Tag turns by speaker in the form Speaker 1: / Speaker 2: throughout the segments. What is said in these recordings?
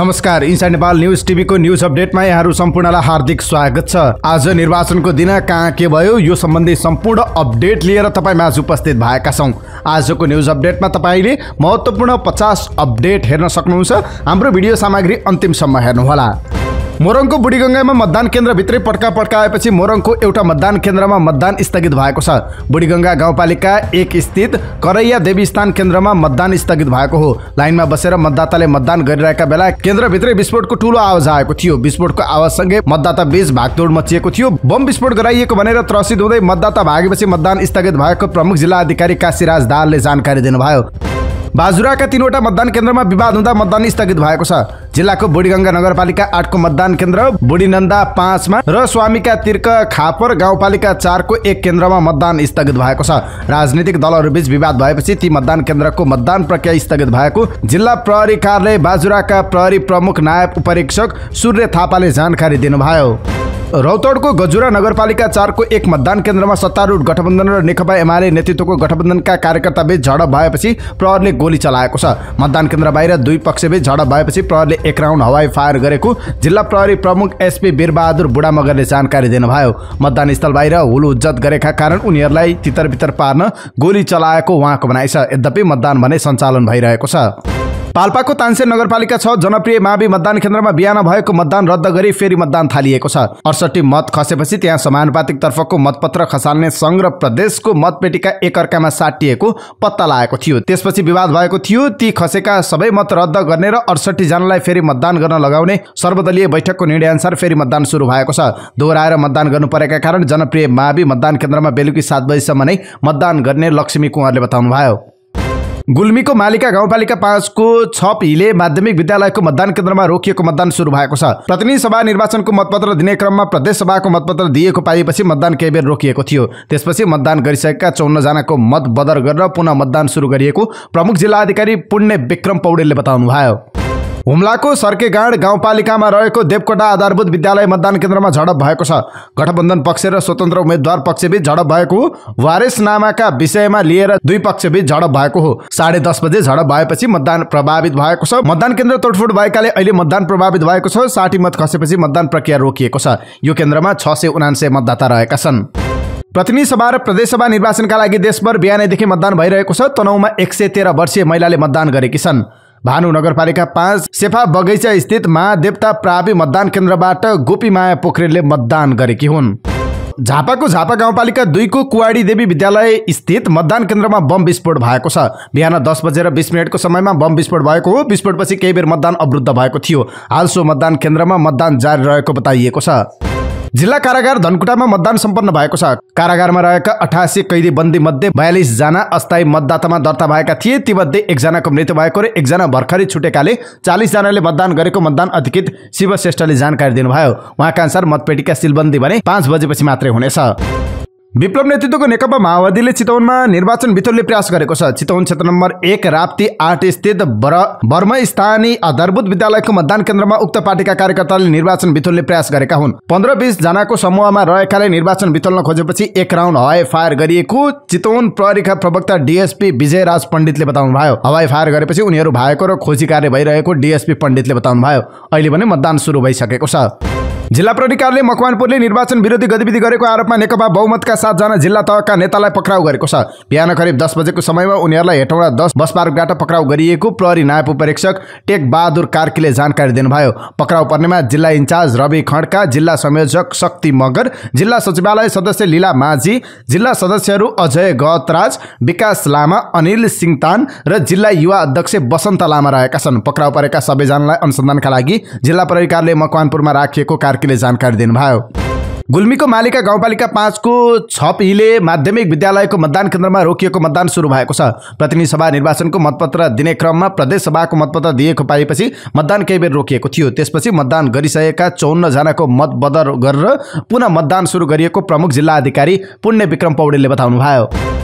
Speaker 1: नमस्कार inside Nepal news टिभीको news अपडेटमा यहाँहरू सम्पूर्णलाई हार्दिक स्वागत छ आज निर्वाचनको दिन कहाँ के भयो यो सम्बन्धी सम्पूर्ण अपडेट लिएर तपाईँ माझ उपस्थित भएका छौँ आजको न्युज अपडेटमा तपाईँले महत्त्वपूर्ण पचास अपडेट हेर्न सक्नुहुन्छ हाम्रो भिडियो सामग्री अन्तिमसम्म हेर्नुहोला मोरङको बुढीगङ्गामा मतदान केन्द्रभित्रै पड्का पड्का आएपछि मोरङको एउटा मतदान केन्द्रमा मतदान स्थगित भएको छ बुढीगङ्गा गाउँपालिका एक स्थित करैया देवी स्थान केन्द्रमा मतदान स्थगित भएको हो लाइनमा बसेर मतदाताले मतदान गरिरहेका बेला केन्द्रभित्रै विस्फोटको ठुलो आवाज आएको थियो विस्फोटको आवाजसँगै मतदाता बीच भागदौड मचिएको थियो बम विस्फोट गराइएको भनेर त्रसित हुँदै मतदाता भागेपछि मतदान स्थगित भएको प्रमुख जिल्ला अधिकारी काशीराज दाहालले जानकारी दिनुभयो बाजुराका तिनवटा मतदान केन्द्रमा विवाद हुँदा मतदान स्थगित भएको छ जिल्लाको बुढीगङ्गा नगरपालिका आठको मतदान केन्द्र बुढीनन्दा पाँचमा र स्वामीका तिर्क खापर गाउँपालिका चारको एक केन्द्रमा मतदान स्थगित भएको छ राजनीतिक दलहरूबीच विवाद भएपछि ती मतदान केन्द्रको मतदान प्रक्रिया स्थगित भएको जिल्ला प्रहरी कार्यालय बाजुराका प्रहरी प्रमुख नायब उपरीक्षक सूर्य थापाले जानकारी दिनुभयो रौतडको गजुरा नगरपालिका चारको एक मतदान केन्द्रमा सत्तारूढ गठबन्धन र नेकपा एमाले नेतृत्वको गठबन्धनका कार्यकर्ताबीच झडप भएपछि प्रहरले गोली चलाएको छ मतदान केन्द्र बाहिर दुई पक्षबीच झडप भएपछि प्रहरले एक राउन्ड हवाई फायर गरेको जिल्ला प्रहरी प्रमुख एसपी वीरबहादुर बुढामगरले जानकारी दिनुभयो मतदान स्थल बाहिर हुलु उज्जत गरेका कारण उनीहरूलाई तितरबितर पार्न गोली चलाएको उहाँको भनाइ छ यद्यपि मतदान भने सञ्चालन भइरहेको छ पाल्पाको तानसेन नगरपालिका छ जनप्रिय मावि मतदान केन्द्रमा बिहान भएको मतदान रद्द गरी फेरि मतदान थालिएको छ अडसठी मत खसेपछि त्यहाँ समानुपातिक तर्फको मतपत्र खसाल्ने सङ्घ र प्रदेशको मतपेटिका एकअर्कामा साटिएको पत्ता लागेको थियो त्यसपछि विवाद भएको थियो ती खसेका सबै मत रद्द गर्ने र अडसठी जनालाई फेरि मतदान गर्न लगाउने सर्वदलीय बैठकको निर्णयअनुसार फेरि मतदान सुरु भएको छ दोहोऱ्याएर मतदान गर्नु परेका कारण जनप्रिय मावि मतदान केन्द्रमा बेलुकी सात बजीसम्म नै मतदान गर्ने लक्ष्मी कुँवरले बताउनुभयो गुल्मीको मालिका गाउँपालिका पाँचको छप हिले माध्यमिक विद्यालयको मतदान केन्द्रमा रोकिएको मतदान सुरु भएको छ प्रतिनिधि सभा निर्वाचनको मतपत्र दिने क्रममा प्रदेश सभाको मतपत्र दिएको पाइएपछि मतदान केही बेर रोकिएको थियो त्यसपछि मतदान गरिसकेका चौन्नजनाको मत बदर गरेर पुनः मतदान सुरु गरिएको प्रमुख जिल्ला अधिकारी पुण्य विक्रम पौडेलले बताउनुभयो हुम्लाको सर्केगाँड गाउँपालिकामा रहेको देवकोटा आधारभूत विद्यालय मतदान केन्द्रमा झडप भएको छ गठबन्धन पक्ष र स्वतन्त्र उम्मेद्वार पक्षबीच झडप भएको वारेस नामाका विषयमा लिएर दुई पक्षबीच झडप भएको हो साढे दस बजे झडप भएपछि मतदान प्रभावित भएको छ मतदान केन्द्र तोडफोड भएकाले अहिले मतदान प्रभावित भएको छ साठी मत खसेपछि मतदान प्रक्रिया रोकिएको छ यो केन्द्रमा छ सय मतदाता रहेका छन् प्रतिनिधि सभा र प्रदेशसभा निर्वाचनका लागि देशभर बिहानैदेखि मतदान भइरहेको छ तनहुमा एक सय तेह्र वर्षीय महिलाले मतदान गरेकी छन् भानु नगरपालिका पाँच सेफा बगैँचा स्थित महादेवता प्रावि मतदान केन्द्रबाट गोपीमाया पोखरेलले मतदान गरेकी हुन् झापाको झापा गाउँपालिका दुईको कुवाडी देवी विद्यालय स्थित मतदान केन्द्रमा बम विस्फोट भएको छ बिहान दस बजेर बिस मिनटको समयमा बम विस्फोट भएको हो विस्फोटपछि केही बेर मतदान अवरुद्ध भएको थियो हालसो मतदान केन्द्रमा मतदान जारी रहेको बताइएको छ जिल्ला कारागार धनकुटामा मतदान सम्पन्न भएको छ कारागारमा रहेका अठासी कैदी बन्दी मध्ये बयालिस जना अस्थायी मतदातामा दर्ता भएका थिए तीमध्ये एकजनाको मृत्यु भएको र एकजना भर्खरै छुटेकाले जनाले मतदान गरेको मतदान अधिकृत शिव श्रेष्ठले जानकारी दिनुभयो उहाँका अनुसार मतपेटिका सिलबन्दी भने पाँच बजेपछि मात्रै हुनेछ विप्लव नेतृत्वको नेकपा माओवादीले चितवनमा निर्वाचन बिथोल्ने प्रयास गरेको छ चितवन क्षेत्र नम्बर एक राप्ती आठ स्थित बर स्थानीय आधारभूत विद्यालयको मतदान केन्द्रमा उक्त पार्टीका कार्यकर्ताले निर्वाचन बिथोल्ने प्रयास गरेका हुन् पन्ध्र बिस जनाको समूहमा रहेकाले निर्वाचन बिथोल्न खोजेपछि एक राउन्ड हवाई फायर गरिएको चितवन प्रहरीका प्रवक्ता डिएसपी विजय राज पण्डितले बताउनु भयो हवाई फायर गरेपछि उनीहरू भएको र खोजी कार्य भइरहेको डिएसपी पण्डितले बताउनु भयो अहिले भने मतदान सुरु भइसकेको छ जिल्ला प्राधिकारले मकवानपुरले निर्वाचन विरोधी गतिविधि गरेको आरोपमा नेकपा बहुमतका सातजना जिल्ला तहका नेतालाई पक्राउ गरेको छ बिहान करिब दस बजेको समयमा उनीहरूलाई हेटौँडा दस बस पार्कबाट पक्राउ गरिएको प्रहरी नायब उपरीक्षक टेक बहादुर कार्कीले जानकारी दिनुभयो पक्राउ पर्नेमा जिल्ला इन्चार्ज रवि खड्का जिल्ला संयोजक शक्ति मगर जिल्ला सचिवालय सदस्य लीला माझी जिल्ला सदस्यहरू अजय गतराज विकास लामा अनिल सिङतान र जिल्ला युवा अध्यक्ष वसन्त लामा रहेका छन् पक्राउ परेका सबैजनालाई अनुसन्धानका लागि जिल्ला प्रहरीकारले मकवानपुरमा राखिएको कार्य कार्कीले जानकारी दिनुभयो गुल्मीको मालिका गाउँपालिका पाँचको छप हिले माध्यमिक विद्यालयको मतदान केन्द्रमा रोकिएको मतदान सुरु भएको छ प्रतिनिधि सभा निर्वाचनको मतपत्र दिने क्रममा प्रदेश सभाको मतपत्र दिएको पाएपछि मतदान केही बेर रोकिएको थियो त्यसपछि मतदान गरिसकेका चौन्नजनाको मत बदल गरेर पुनः मतदान सुरु गरिएको प्रमुख जिल्ला अधिकारी पुण्य विक्रम पौडेलले बताउनुभयो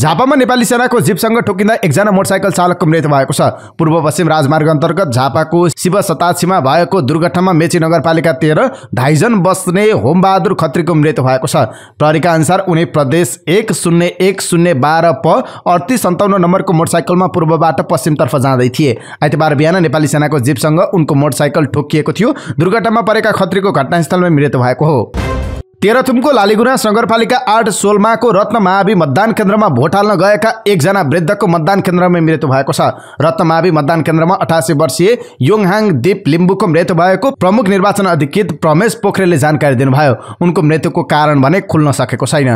Speaker 1: झापामा नेपाली सेनाको जीपसँग ठोकिँदा एकजना मोटरसाइकल चालकको मृत्यु भएको छ पूर्व पश्चिम राजमार्ग अन्तर्गत झापाको शिव शताक्षीमा भएको दुर्घटनामा मेची नगरपालिका तेह्र धाइजन बस्ने होमबहादुर खत्रीको मृत्यु भएको छ प्रहरीका अनुसार उनी प्रदेश एक शून्य एक शून्य बाह्र प अडतिस सन्ताउन्न नम्बरको मोटरसाइकलमा पूर्वबाट पश्चिमतर्फ जाँदै थिए आइतबार बिहान नेपाली सेनाको जीपसँग उनको मोटरसाइकल ठोकिएको थियो दुर्घटनामा परेका खत्रीको घटनास्थलमै मृत्यु भएको हो तेह्रथुमको लालीगुना नगरपालिका आठ सोलमाको रत्न महावि मतदान केन्द्रमा भोट हाल्न गएका एकजना वृद्धको मतदान केन्द्रमै मृत्यु भएको छ रत्न महावि मतदान केन्द्रमा अठासी वर्षीय योङहाङ दीप लिम्बुको मृत्यु भएको प्रमुख निर्वाचन अधिकृत प्रमेश पोखरेलले जानकारी दिनुभयो उनको मृत्युको कारण भने खुल्न सकेको छैन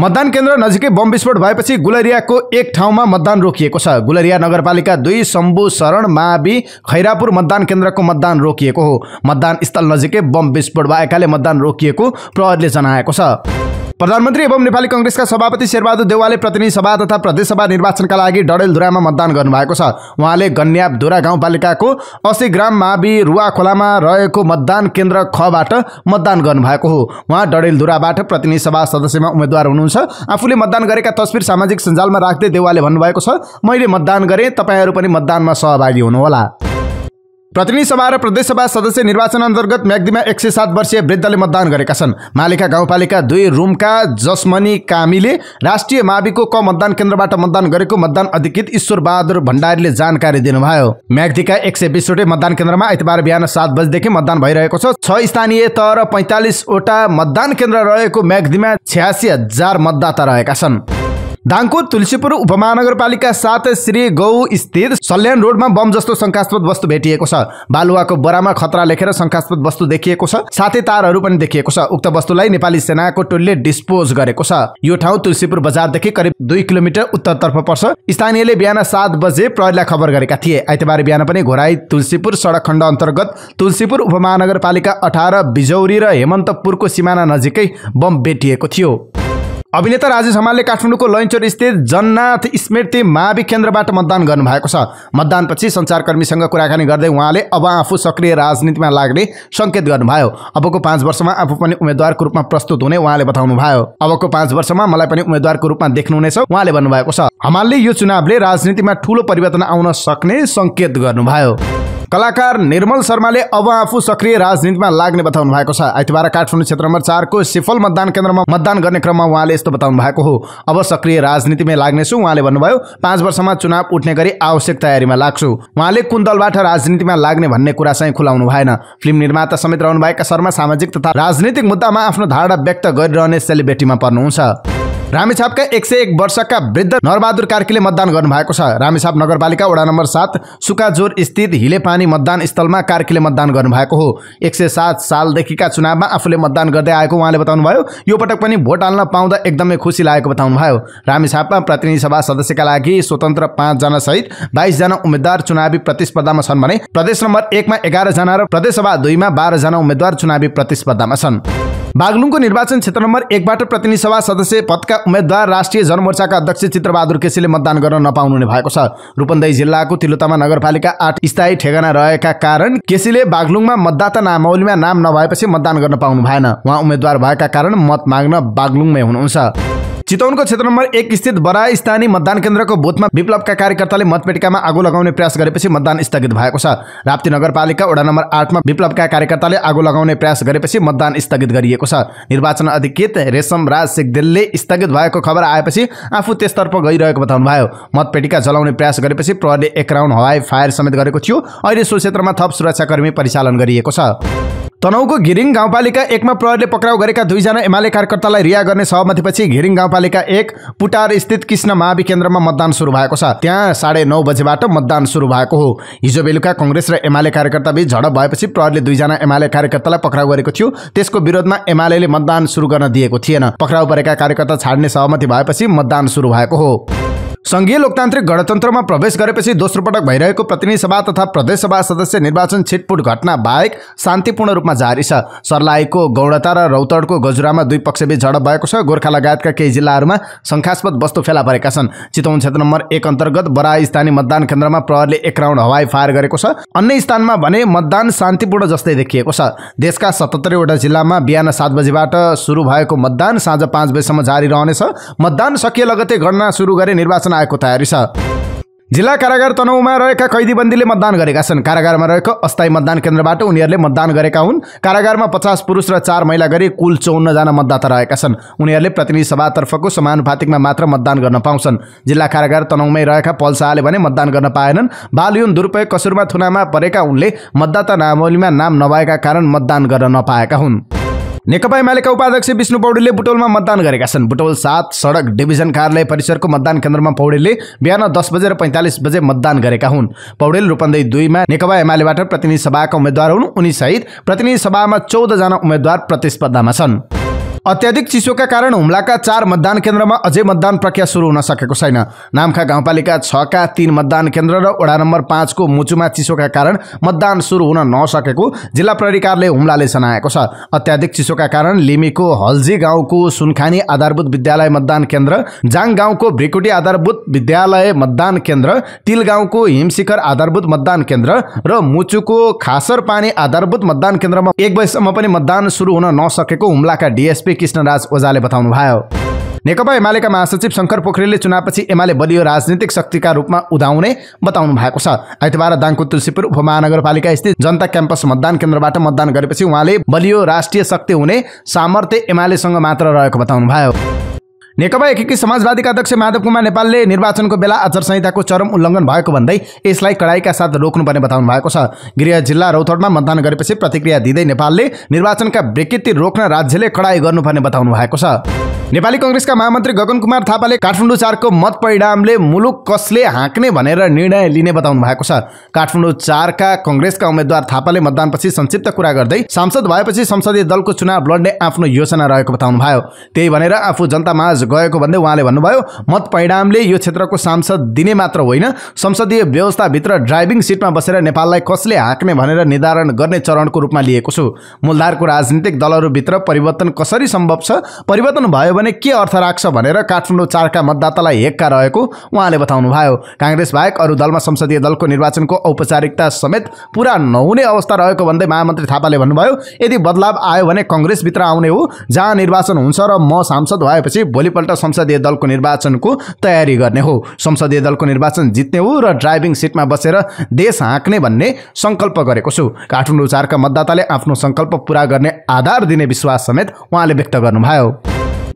Speaker 1: मतदान केन्द्र नजिकै बम विस्फोट भएपछि गुलरियाको एक ठाउँमा मतदान रोकिएको छ गुलरिया नगरपालिका दुई शम्भु शरण मावि खैरापुर मतदान केन्द्रको मतदान रोकिएको हो मतदान स्थल नजिकै बम विस्फोट भएकाले मतदान रोकिएको प्रहरीले जनाएको छ प्रधानमन्त्री एवं नेपाली कङ्ग्रेसका सभापति शेरबहादुर देवालले प्रतिनिधि सभा तथा प्रदेशसभा निर्वाचनका लागि डडेलधुरामा मतदान गर्नुभएको छ उहाँले गन्यापधुरा गाउँपालिकाको अस्सी ग्राम मावि खोलामा रहेको मतदान केन्द्र खबाट मतदान गर्नुभएको हो उहाँ डडेलधुराबाट प्रतिनिधि सभा सदस्यमा उम्मेद्वार हुनुहुन्छ आफूले मतदान गरेका तस्विर सामाजिक सञ्जालमा राख्दै देवालले भन्नुभएको छ मैले मतदान गरेँ तपाईँहरू पनि मतदानमा सहभागी हुनुहोला प्रतिनिधि सभा र प्रदेशसभा सदस्य निर्वाचन अन्तर्गत म्याग्दीमा एक सय सात वर्षीय वृद्धले मतदान गरेका छन् मालिका गाउँपालिका दुई रुमका जसमनी कामीले राष्ट्रिय माविको क मतदान केन्द्रबाट मतदान गरेको मतदान अधिकृत ईश्वर बहादुर भण्डारीले जानकारी दिनुभयो म्याग्दीका एक सय बिसवटै मतदान केन्द्रमा आइतबार बिहान सात बजीदेखि मतदान भइरहेको छ छ स्थानीय तह र पैँतालिसवटा मतदान केन्द्र रहेको म्याग्दीमा छ्यासी हजार मतदाता रहेका छन् दाङको तुलसीपुर उपमहानगरपालिका साथ श्री गौ स्थित सल्यान रोडमा बम जस्तो शङ्कास्पद वस्तु भेटिएको छ बालुवाको बोरामा खतरा लेखेर शङ्कास्पद वस्तु देखिएको छ साथै तारहरू पनि देखिएको छ उक्त वस्तुलाई नेपाली सेनाको टोलीले डिस्पोज गरेको छ यो ठाउँ तुलसीपुर बजारदेखि करिब दुई किलोमिटर उत्तरतर्फ पर्छ स्थानीयले बिहान सात बजे प्रहरीलाई खबर गरेका थिए आइतबार बिहान पनि घोराई तुलसीपुर सडक खण्ड अन्तर्गत तुलसीपुर उपमहानगरपालिका अठार बिजौरी र हेमन्तपुरको सिमाना नजिकै बम भेटिएको थियो अभिनेता राजेश हमालले काठमाडौँको लैनचोर स्थित जन्नाथ स्मृति महावि केन्द्रबाट मतदान गर्नुभएको छ मतदानपछि सञ्चारकर्मीसँग कुराकानी गर्दै उहाँले अब आफू सक्रिय राजनीतिमा लाग्ने सङ्केत गर्नुभयो अबको पाँच वर्षमा आफू पनि उम्मेद्वारको रूपमा प्रस्तुत हुने उहाँले बताउनुभयो अबको पाँच वर्षमा मलाई पनि उम्मेद्वारको रूपमा देख्नुहुनेछ उहाँले भन्नुभएको छ हमालले यो चुनावले राजनीतिमा ठुलो परिवर्तन आउन सक्ने सङ्केत गर्नुभयो कलाकार निर्मल शर्माले अब आफू सक्रिय राजनीतिमा लाग्ने बताउनु भएको छ आइतबार काठमाडौँ क्षेत्र नम्बर चारको सिफल मतदान केन्द्रमा मतदान गर्ने क्रममा उहाँले यस्तो बताउनु भएको हो अब सक्रिय राजनीतिमै लाग्नेछु उहाँले भन्नुभयो पाँच वर्षमा चुनाव उठ्ने गरी आवश्यक तयारीमा लाग्छु उहाँले कुन दलबाट राजनीतिमा लाग्ने भन्ने कुरा चाहिँ खुलाउनु भएन फिल्म निर्माता समेत रहनुभएका शर्मा सामाजिक तथा राजनीतिक मुद्दामा आफ्नो धारणा व्यक्त गरिरहने सेलिब्रेटीमा पर्नुहुन्छ रामेछापका एक सय एक वर्षका वृद्ध नरबहादुर कार्कीले मतदान गर्नुभएको छ रामेछाप नगरपालिका वडा नम्बर सात सुकाजोर स्थित हिलेपानी मतदान स्थलमा कार्कीले मतदान गर्नुभएको हो एक सय सात सालदेखिका चुनावमा आफूले मतदान गर्दै आएको उहाँले बताउनुभयो यो पटक पनि भोट हाल्न पाउँदा एकदमै खुसी लागेको बताउनुभयो रामेछापमा प्रतिनिधि सभा सदस्यका लागि स्वतन्त्र पाँचजनासहित बाइसजना उम्मेद्वार चुनावी प्रतिस्पर्धामा छन् भने प्रदेश नम्बर एकमा एघारजना र प्रदेशसभा दुईमा बाह्रजना उम्मेद्वार चुनावी प्रतिस्पर्धामा छन् बागलुङको निर्वाचन क्षेत्र नम्बर एकबाट प्रतिनिधि सभा सदस्य पदका उम्मेद्वार राष्ट्रिय जनमोर्चाका अध्यक्ष चित्रबहादुर केसीले मतदान गर्न नपाउनु हुने भएको छ रूपन्देही जिल्लाको तिलोतामा नगरपालिका आठ स्थायी ठेगाना रहेका कारण केसीले बागलुङमा मतदाता नामावलीमा नाम नभएपछि मतदान गर्न पाउनु भएन उहाँ उम्मेद्वार भएका कारण मत माग्न बागलुङमै हुनुहुन्छ चितौनको क्षेत्र नम्बर एक स्थित बरा स्थानीय मतदान केन्द्रको बुथमा विप्लवका कार्यकर्ताले मतपेटिकामा आगो लगाउने प्रयास गरेपछि मतदान स्थगित भएको छ राप्ती नगरपालिका वडा नम्बर आठमा विप्लवका कार्यकर्ताले आगो लगाउने प्रयास गरेपछि मतदान स्थगित गरिएको छ निर्वाचन अधिकृत रेशम राज सिगदेलले स्थगित भएको खबर आएपछि आफू त्यसतर्फ गइरहेको बताउनुभयो मतपेटिका जलाउने प्रयास गरेपछि प्रहरीले एक राउन्ड हवाई फायर समेत गरेको थियो अहिले सो क्षेत्रमा थप सुरक्षाकर्मी परिचालन गरिएको छ तनहुको घिरिङ गाउँपालिका एकमा प्रहरीले पक्राउ गरेका दुईजना एमाले कार्यकर्तालाई रिहा गर्ने सहमतिपछि घिरिङ गाउँपालिका एक पुटार स्थित कृष्ण महावि केन्द्रमा मतदान सुरु भएको छ त्यहाँ साढे नौ बजेबाट मतदान सुरु भएको हो हिजो बेलुका कङ्ग्रेस र एमाले कार्यकर्ताबीच झडप भएपछि प्रहरीले दुईजना एमाले कार्यकर्तालाई पक्राउ गरेको थियो त्यसको विरोधमा एमाले मतदान सुरु गर्न दिएको थिएन पक्राउ परेका कार्यकर्ता छाड्ने सहमति भएपछि मतदान सुरु भएको हो संघीय लोकतान्त्रिक गणतन्त्रमा प्रवेश गरेपछि दोस्रो पटक भइरहेको प्रतिनिधि सभा तथा प्रदेशसभा सदस्य निर्वाचन छिटपुट घटना बाहेक शान्तिपूर्ण रूपमा जारी छ सर्लाहीको गौडता र रौतडको गजुरामा दुई पक्षबीच झडप भएको छ गोर्खा लगायतका केही जिल्लाहरूमा शङ्कास्पद वस्तु फेला परेका छन् चितवन क्षेत्र नम्बर एक अन्तर्गत बरा स्थानीय मतदान केन्द्रमा प्रहरले एक राउन्ड हवाई फायर गरेको छ अन्य स्थानमा भने मतदान शान्तिपूर्ण जस्तै देखिएको छ देशका सतहत्तरवटा जिल्लामा बिहान सात बजीबाट सुरु भएको मतदान साँझ पाँच बजीसम्म जारी रहनेछ मतदान सकिए लगतै गणना सुरु गरे निर्वाचन आएको तयारी छ जिल्ला कारागार तनहुमा रहेका कैदीबन्दीले मतदान गरेका छन् कारागारमा रहेको अस्थायी मतदान केन्द्रबाट उनीहरूले मतदान गरेका हुन् कारागारमा पचास पुरुष र चार महिला गरी कुल चौन्नजना मतदाता रहेका छन् उनीहरूले प्रतिनिधि सभातर्फको समानुपातिकमा मात्र मतदान गर्न पाउँछन् जिल्ला कारागार तनहुमै रहेका पल शाहले भने मतदान गर्न पाएनन् बालयुन दुरुपयोग कसुरमा थुनामा परेका उनले मतदाता नावलीमा नाम नभएका कारण मतदान गर्न नपाएका हुन् नेकपा एमालेका उपाध्यक्ष विष्णु पौडेलले बुटोलमा मतदान गरेका छन् बुटोल सात सडक डिभिजन कार्यालय परिसरको मतदान केन्द्रमा पौडेलले बिहान दस बजेर पैँतालिस बजे मतदान गरेका हुन् पौडेल रूपन्देही दुईमा नेकपा एमालेबाट प्रतिनिधि सभाका उम्मेद्वार हुन् उनी सहित प्रतिनिधि सभामा चौधजना उम्मेद्वार प्रतिस्पर्धामा छन् अत्याधिक चिसोका कारण हुम्लाका चार मतदान केन्द्रमा अझै मतदान प्रक्रिया सुरु हुन सकेको छैन नाम्खा गाउँपालिका छका तीन मतदान केन्द्र र वडा नम्बर पाँचको मुचुमा चिसोका कारण मतदान सुरु हुन नसकेको जिल्ला प्रहरीकारले हुम्लाले जनाएको छ अत्याधिक चिसोका कारण लिमीको हल्जी गाउँको सुनखानी आधारभूत विद्यालय मतदान केन्द्र जाङ गाउँको भ्रिकुटी आधारभूत विद्यालय मतदान केन्द्र तिल गाउँको हिमशिखर आधारभूत मतदान केन्द्र र मुचुको खासर पानी आधारभूत मतदान केन्द्रमा एक बजीसम्म पनि मतदान सुरु हुन नसकेको हुम्लाका डिएसपी एसपी कृष्णराज ओझाले भयो नेकपा एमालेका महासचिव शङ्कर पोखरेलले चुनावपछि एमाले बलियो राजनीतिक शक्तिका रूपमा उदाउने बताउनु भएको छ आइतबार दाङको तुलसीपुर उपमहानगरपालिका स्थित जनता क्याम्पस मतदान केन्द्रबाट मतदान गरेपछि उहाँले बलियो राष्ट्रिय शक्ति हुने सामर्थ्य एमालेसँग मात्र रहेको बताउनुभयो नेकपा एकीकृत समाजवादीका अध्यक्ष माधव कुमार नेपालले निर्वाचनको बेला आचार संहिताको चरम उल्लङ्घन भएको भन्दै यसलाई कडाईका साथ रोक्नुपर्ने बताउनु भएको छ गृह जिल्ला रौतहटमा मतदान गरेपछि प्रतिक्रिया दिँदै नेपालले निर्वाचनका विकृति रोक्न राज्यले कडाई गर्नुपर्ने बताउनु भएको छ नेपाली कङ्ग्रेसका महामन्त्री गगन कुमार थापाले काठमाडौँ चारको मत परिणामले मुलुक कसले हाँक्ने भनेर निर्णय लिने बताउनु भएको छ काठमाडौँ चारका कङ्ग्रेसका उम्मेद्वार थापाले मतदानपछि संक्षिप्त कुरा गर्दै सांसद भएपछि संसदीय दलको चुनाव लड्ने आफ्नो योजना रहेको बताउनु भयो त्यही भनेर आफू जनतामाझ गएको भन्दै उहाँले भन्नुभयो मत परिणामले यो क्षेत्रको सांसद दिने मात्र होइन संसदीय व्यवस्थाभित्र ड्राइभिङ सिटमा बसेर नेपाललाई कसले हाँक्ने भनेर निर्धारण गर्ने चरणको रूपमा लिएको छु मूलधारको राजनीतिक दलहरूभित्र परिवर्तन कसरी सम्भव छ परिवर्तन भयो भने के अर्थ राख्छ भनेर काठमाडौँ चारका मतदातालाई हेक्का रहेको उहाँले बताउनुभयो काङ्ग्रेस बाहेक अरू दलमा संसदीय दलको निर्वाचनको औपचारिकता समेत पुरा नहुने अवस्था रहेको भन्दै महामन्त्री थापाले भन्नुभयो यदि बदलाव आयो भने कङ्ग्रेसभित्र आउने हो जहाँ निर्वाचन हुन्छ र म सांसद भएपछि भोलिपल्ट संसदीय दलको निर्वाचनको तयारी गर्ने हो संसदीय दलको निर्वाचन जित्ने हो र ड्राइभिङ सिटमा बसेर देश हाँक्ने भन्ने सङ्कल्प गरेको छु काठमाडौँ चारका मतदाताले आफ्नो सङ्कल्प पुरा गर्ने आधार दिने विश्वास समेत उहाँले व्यक्त गर्नुभयो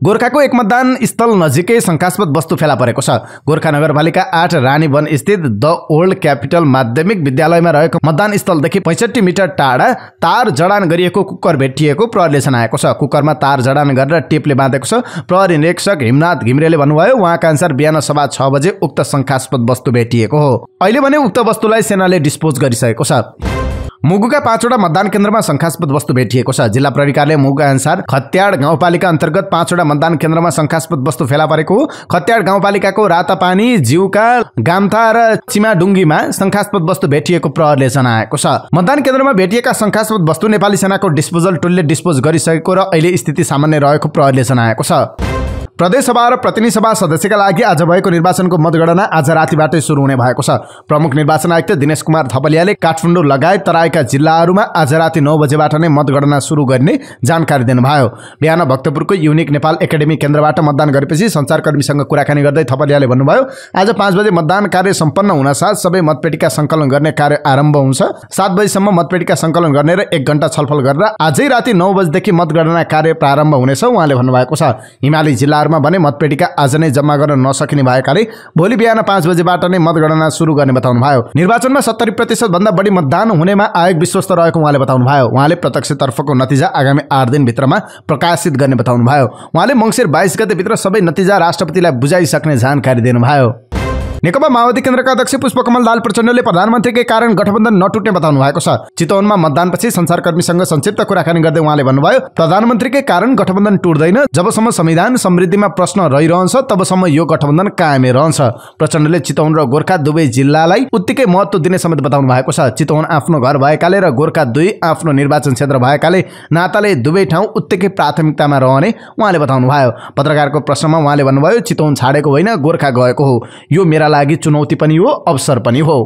Speaker 1: गोर्खाको एक मतदान स्थल नजिकै शङ्कास्पद वस्तु फेला परेको छ गोर्खा नगरपालिका आठ रानी स्थित द ओल्ड क्यापिटल माध्यमिक विद्यालयमा रहेको मतदान स्थलदेखि पैँसठी मिटर टाढा तार जडान गरिएको कुकर भेटिएको प्रहरीले जनाएको छ कुकरमा तार जडान गरेर टेपले बाँधेको छ प्रहरी निरीक्षक हिमनाथ घिमरेले भन्नुभयो उहाँका अनुसार बिहान सभा छ बजे उक्त शङ्कास्पद वस्तु भेटिएको हो अहिले भने उक्त वस्तुलाई सेनाले डिस्पोज गरिसकेको छ मुगुका पाँचवटा मतदान केन्द्रमा शङ्कास्पद वस्तु भेटिएको छ जिल्ला प्रहरी कार्यालय मुगुका अनुसार खत्याड गाउँपालिका अन्तर्गत पाँचवटा मतदान केन्द्रमा शङ्कास्पद वस्तु फेला परेको खत्याड गाउँपालिकाको रातापानी जिउका गाम्था र चिमाडुङ्गीमा शङ्कास्पद वस्तु भेटिएको प्रहरले जनाएको छ मतदान केन्द्रमा भेटिएका शङ्कास्पद वस्तु नेपाली सेनाको डिस्पोजल टोलले डिस्पोज गरिसकेको र अहिले स्थिति सामान्य रहेको प्रहरले जनाएको छ प्रदेशसभा र प्रतिनिधि सभा सदस्यका लागि आज भएको निर्वाचनको मतगणना आज रातिबाटै सुरु हुने भएको छ प्रमुख निर्वाचन आयुक्त दिनेश कुमार थपलियाले काठमाडौँ लगायत तराईका जिल्लाहरूमा आज राति नौ बजेबाट नै मतगणना सुरु गर्ने जानकारी दिनुभयो बिहान भक्तपुरको युनिक नेपाल एकाडेमी केन्द्रबाट मतदान गरेपछि सञ्चारकर्मीसँग कुराकानी गर्दै थपलियाले भन्नुभयो आज पाँच बजे मतदान कार्य सम्पन्न हुनासाथ सबै मतपेटिका सङ्कलन गर्ने कार्य आरम्भ हुन्छ सात बजीसम्म मतपेटिका सङ्कलन गर्ने र एक घन्टा छलफल गरेर आजै राति नौ बजेदेखि मतगणना कार्य प्रारम्भ हुनेछ उहाँले भन्नुभएको छ हिमाली जिल्ला चारमा भने मतपेटिका आज नै जम्मा गर्न नसकिने भएकाले भोलि बिहान पाँच बजेबाट नै मतगणना सुरु गर्ने बताउनु भयो निर्वाचनमा सत्तरी प्रतिशत भन्दा बढी मतदान हुनेमा आयोग विश्वस्त रहेको उहाँले बताउनु भयो उहाँले प्रत्यक्षतर्फको नतिजा आगामी आठ दिनभित्रमा प्रकाशित गर्ने बताउनु भयो उहाँले मङ्सिर बाइस गतेभित्र सबै नतिजा राष्ट्रपतिलाई बुझाइसक्ने जानकारी दिनुभयो नेकपा माओवादी केन्द्रका अध्यक्ष पुष्पकमल दाल प्रचण्डले प्रधानमन्त्रीकै कारण गठबन्धन नटुट्ने बताउनु भएको छ चितवनमा मतदानपछि संसारकर्मीसँग संक्षिप्त कुराकानी गर्दै उहाँले भन्नुभयो प्रधानमन्त्रीकै कारण गठबन्धन टुट्दैन जबसम्म संविधान समृद्धिमा प्रश्न रहिरहन्छ तबसम्म यो गठबन्धन कायमै रहन्छ प्रचण्डले चितवन र गोर्खा दुवै जिल्लालाई उत्तिकै महत्त्व दिने समेत बताउनु भएको छ चितवन आफ्नो घर भएकाले र गोर्खा दुई आफ्नो निर्वाचन क्षेत्र भएकाले नाताले दुवै ठाउँ उत्तिकै प्राथमिकतामा रहने उहाँले बताउनु भयो पत्रकारको प्रश्नमा उहाँले भन्नुभयो चितवन छाडेको होइन गोर्खा गएको हो यो मेरा लागि चुनौती पनि हो अवसर पनि हो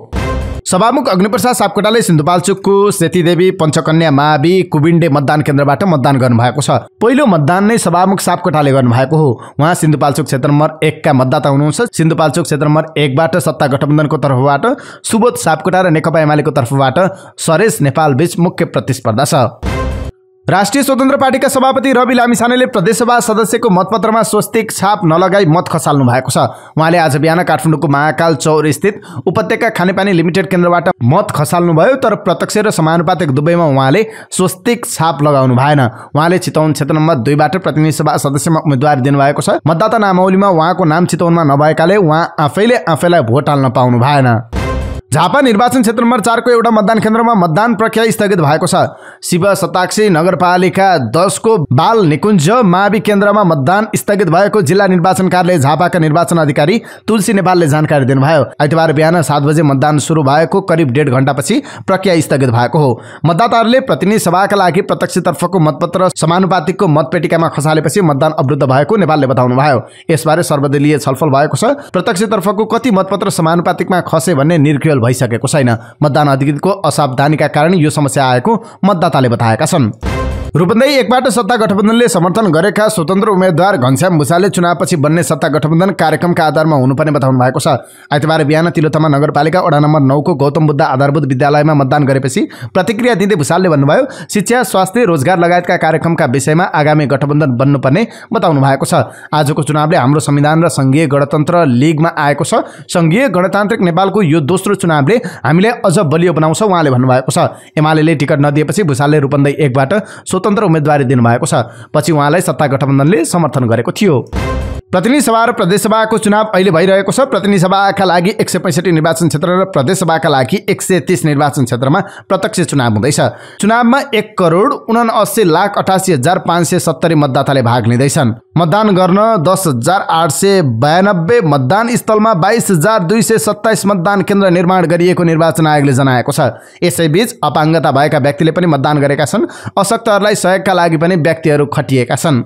Speaker 1: सभामुख अग्निप्रसाद सापकोटाले सिन्धुपाल्चोकको सेतीदेवी पञ्चकन्या मावि कुविन्डे मतदान केन्द्रबाट मतदान गर्नुभएको छ पहिलो मतदान नै सभामुख सापकोटाले गर्नुभएको हो उहाँ सिन्धुपाल्चोक क्षेत्र नम्बर एकका मतदाता हुनुहुन्छ सिन्धुपाल्चोक क्षेत्र नम्बर एकबाट सत्ता गठबन्धनको तर्फबाट सुबोध सापकोटा र नेकपा एमालेको तर्फबाट सरेश नेपाल बीच मुख्य प्रतिस्पर्धा छ राष्ट्रिय स्वतन्त्र पार्टीका सभापति रवि लामिछानेले प्रदेशसभा सदस्यको मतपत्रमा स्वस्तिक छाप नलगाई मत खसाल्नु भएको छ उहाँले आज बिहान काठमाडौँको महाकाल चौर स्थित उपत्यका खानेपानी लिमिटेड केन्द्रबाट मत खसाल्नुभयो तर प्रत्यक्ष र समानुपातिक दुवैमा उहाँले स्वस्तिक छाप लगाउनु भएन उहाँले चितवन क्षेत्र नम्बर दुईबाट प्रतिनिधि सभा सदस्यमा उम्मेद्वारी दिनुभएको छ मतदाता नामावलीमा उहाँको नाम चितवनमा नभएकाले उहाँ आफैले आफैलाई भोट हाल्न पाउनु भएन झापा निर्वाचन क्षेत्र नम्बर चारको एउटा मतदान केन्द्रमा मतदान प्रक्रिया स्थगित भएको छ शिव सताक्षी नगरपालिका दसको बाल निकुञ्ज मावि केन्द्रमा मतदान स्थगित भएको जिल्ला निर्वाचन कार्यालय झापाका निर्वाचन अधिकारी तुलसी नेपालले जानकारी दिनुभयो आइतबार बिहान सात बजे मतदान सुरु भएको करिब डेढ घन्टापछि प्रक्रिया स्थगित भएको हो मतदाताहरूले प्रतिनिधि सभाका लागि प्रत्यक्षतर्फको मतपत्र समानुपातिकको मतपेटिकामा खसालेपछि मतदान अवरुद्ध भएको नेपालले बताउनुभयो यसबारे सर्वदलीय छलफल भएको छ प्रत्यक्षतर्फको कति मतपत्र समानुपातिकमा खसे भन्ने निर्क्रिय पहल भइसकेको छैन मतदान अधिकृतको असावधानीका कारण यो समस्या आएको मतदाताले बताएका छन् रूपन्देही एकबाट सत्ता गठबन्धनले समर्थन गरेका स्वतन्त्र उम्मेद्वार घनश्याम भूषालले चुनावपछि बन्ने सत्ता गठबन्धन कार्यक्रमका आधारमा हुनुपर्ने बताउनु भएको छ आइतबार बिहान तिलोतमा नगरपालिका वडा नम्बर नौको गौतम बुद्ध आधारभूत विद्यालयमा मतदान गरेपछि प्रतिक्रिया दिँदै भुषालले भन्नुभयो शिक्षा स्वास्थ्य रोजगार लगायतका कार्यक्रमका विषयमा आगामी गठबन्धन बन्नुपर्ने बताउनु भएको छ आजको चुनावले हाम्रो संविधान र सङ्घीय गणतन्त्र लिगमा आएको छ सङ्घीय गणतान्त्रिक नेपालको यो दोस्रो चुनावले हामीलाई अझ बलियो बनाउँछ उहाँले भन्नुभएको छ एमाले टिकट नदिएपछि भुषालले रूपन्दै एकबाट स्वतन्त्र उम्मेदवारी दिनुभएको छ पछि उहाँलाई सत्ता गठबन्धनले समर्थन गरेको थियो प्रतिनिधि सभा र प्रदेशसभाको चुनाव अहिले भइरहेको छ प्रतिनिधि सभाका लागि एक सय पैँसठी निर्वाचन क्षेत्र र प्रदेशसभाका लागि एक सय तिस निर्वाचन क्षेत्रमा प्रत्यक्ष चुनाव हुँदैछ चुनावमा एक करोड उनासी लाख अठासी हजार पाँच सय सत्तरी मतदाताले भाग लिँदैछन् मतदान गर्न दस हजार आठ सय बयानब्बे मतदान स्थलमा बाइस हजार दुई सय सत्ताइस मतदान केन्द्र निर्माण गरिएको निर्वाचन आयोगले जनाएको छ यसैबीच अपाङ्गता भएका व्यक्तिले पनि मतदान गरेका छन् अशक्तहरूलाई सहयोगका लागि पनि व्यक्तिहरू खटिएका छन्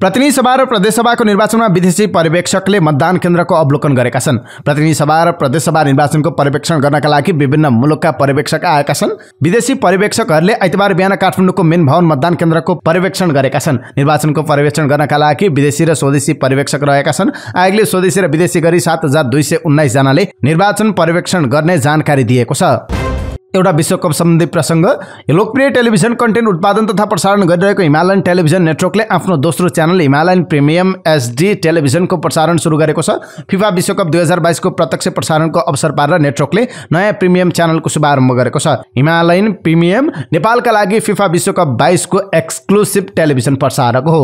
Speaker 1: प्रतिनिधि सभा र प्रदेशसभाको निर्वाचनमा विदेशी पर्यवेक्षकले मतदान केन्द्रको अवलोकन गरेका छन् प्रतिनिधि सभा र प्रदेशसभा निर्वाचनको पर्यवेक्षण गर्नका लागि विभिन्न मुलुकका पर्यवेक्षक आएका छन् विदेशी पर्यवेक्षकहरूले आइतबार बिहान काठमाडौँको मेन भवन मतदान केन्द्रको पर्यवेक्षण गरेका छन् निर्वाचनको पर्यवेक्षण गर्नका लागि विदेशी र स्वदेशी पर्यवेक्षक रहेका छन् आयोगले स्वदेशी र विदेशी गरी सात हजार दुई सय उन्नाइसजनाले निर्वाचन पर्यवेक्षण गर्ने जानकारी दिएको छ एउटा विश्वकप सम्बन्धी प्रसङ्ग लोकप्रिय टेलिभिजन कन्टेन्ट उत्पादन तथा प्रसारण गरिरहेको हिमालयन टेलिभिजन नेटवर्कले आफ्नो दोस्रो च्यानल हिमालयन प्रिमियम एसडी टेलिभिजनको प्रसारण सुरु गरेको छ फिफा विश्वकप दुई हजार बाइसको प्रत्यक्ष प्रसारणको अवसर पारेर नेटवर्कले नयाँ प्रिमियम च्यानलको शुभारम्भ गरेको छ हिमालयन प्रिमियम नेपालका लागि फिफा विश्वकप बाइसको एक्सक्लुसिभ टेलिभिजन प्रसारक हो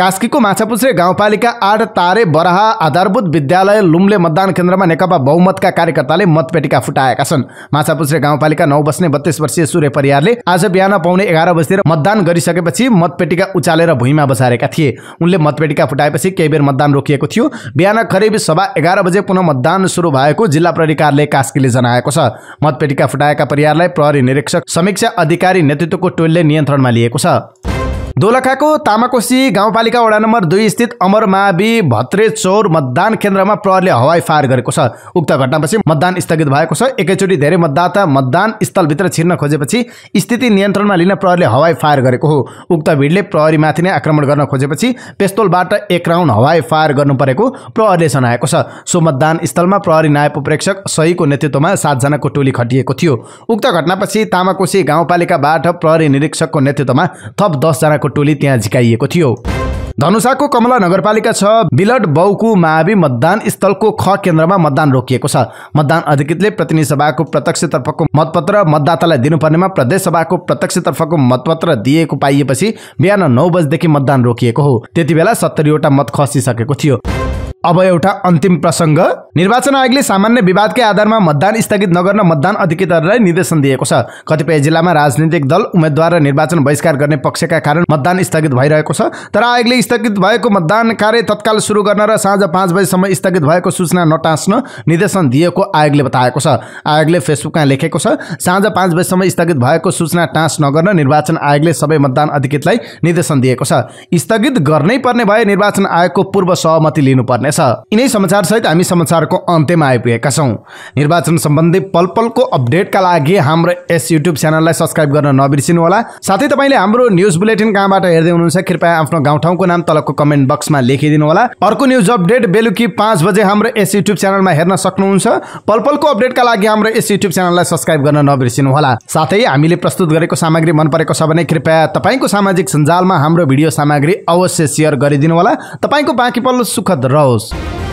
Speaker 1: कास्कीको माछापुछ्रे गाउँपालिका आठ तारे बराहा आधारभूत विद्यालय लुम्ले मतदान केन्द्रमा नेकपा बहुमतका कार्यकर्ताले मतपेटिका फुटाएका छन् माछापुछ्रे गाउँपालिका नौ बस्ने बत्तीस वर्षीय सूर्य परियारले आज बिहान पाउने एघार बजेर मतदान गरिसकेपछि मतपेटिका उचालेर भुइँमा बसारेका थिए उनले मतपेटिका फुटाएपछि केही बेर मतदान रोकिएको थियो बिहान करिब सभा एघार बजे पुनः मतदान सुरु भएको जिल्ला प्रहरी कार्यालय कास्कीले जनाएको छ मतपेटिका फुटाएका परियारलाई प्रहरी निरीक्षक समीक्षा अधिकारी नेतृत्वको टोलले नियन्त्रणमा लिएको छ दोलखाको तामाकोसी गाउँपालिका वडा नम्बर दुई स्थित अमर मावि भत्रे चौर मतदान केन्द्रमा प्रहरले हवाई फायर गरेको छ उक्त घटनापछि मतदान स्थगित भएको छ एकैचोटि धेरै मतदाता मतदान स्थलभित्र छिर्न खोजेपछि स्थिति नियन्त्रणमा लिन प्रहरले हवाई फायर गरेको हो उक्त भिडले प्रहरीमाथि नै आक्रमण गर्न खोजेपछि पेस्तोलबाट एक राउन्ड हवाई फायर गर्नु परेको प्रहरीले जनाएको छ सो मतदान स्थलमा प्रहरी नायब उपेक्षक सहीको नेतृत्वमा सातजनाको टोली खटिएको थियो उक्त घटनापछि तामाकोसी गाउँपालिकाबाट प्रहरी निरीक्षकको नेतृत्वमा थप दसजनाको टोली त्यहाँ झिकाइएको थियो धनुषाको कमला नगरपालिका छ बिलट बौको मावि मतदान स्थलको ख केन्द्रमा मतदान रोकिएको छ मतदान अधिकृतले प्रतिनिधि सभाको प्रत्यक्षतर्फको मतपत्र मतदातालाई दिनुपर्नेमा प्रदेश सभाको प्रत्यक्षतर्फको मतपत्र दिएको पाइएपछि बिहान नौ बजेदेखि मतदान रोकिएको हो त्यति बेला सत्तरीवटा मत खसिसकेको थियो अब एउटा अन्तिम प्रसङ्ग निर्वाचन आयोगले सामान्य विवादकै आधारमा मतदान स्थगित नगर्न मतदान अधिकृतहरूलाई निर्देशन दिएको छ कतिपय जिल्लामा राजनीतिक दल उम्मेद्वार र निर्वाचन बहिष्कार गर्ने पक्षका कारण मतदान स्थगित भइरहेको छ तर आयोगले स्थगित भएको मतदान कार्य तत्काल सुरु गर्न र साँझ पाँच बजीसम्म स्थगित भएको सूचना नटाँस्न निर्देशन दिएको आयोगले बताएको छ आयोगले फेसबुकमा लेखेको छ साँझ पाँच बजीसम्म स्थगित भएको सूचना टाँस नगर्न निर्वाचन आयोगले सबै मतदान अधिकृतलाई निर्देशन दिएको छ स्थगित गर्नै पर्ने भए निर्वाचन आयोगको पूर्व सहमति लिनुपर्ने हुनेछ यिनै सहित हामी समाचारको अन्त्यमा आइपुगेका छौँ निर्वाचन सम्बन्धी पल पलको अपडेटका लागि हाम्रो यस युट्युब च्यानललाई सब्सक्राइब गर्न नबिर्सिनु होला साथै तपाईँले हाम्रो न्युज बुलेटिन कहाँबाट हेर्दै हुनुहुन्छ कृपया आफ्नो गाउँठाउँको नाम तलको कमेन्ट बक्समा लेखिदिनु होला अर्को न्युज अपडेट बेलुकी पाँच बजे हाम्रो यस युट्युब च्यानलमा हेर्न सक्नुहुन्छ पल पलको अपडेटका लागि हाम्रो यस युट्युब च्यानललाई सब्सक्राइब गर्न नबिर्सिनु होला साथै हामीले प्रस्तुत गरेको सामग्री मन परेको छ भने कृपया तपाईँको सामाजिक सञ्जालमा हाम्रो भिडियो सामग्री अवश्य सेयर गरिदिनु होला तपाईँको बाँकी पल्लो सुखद रहोस् Adiós.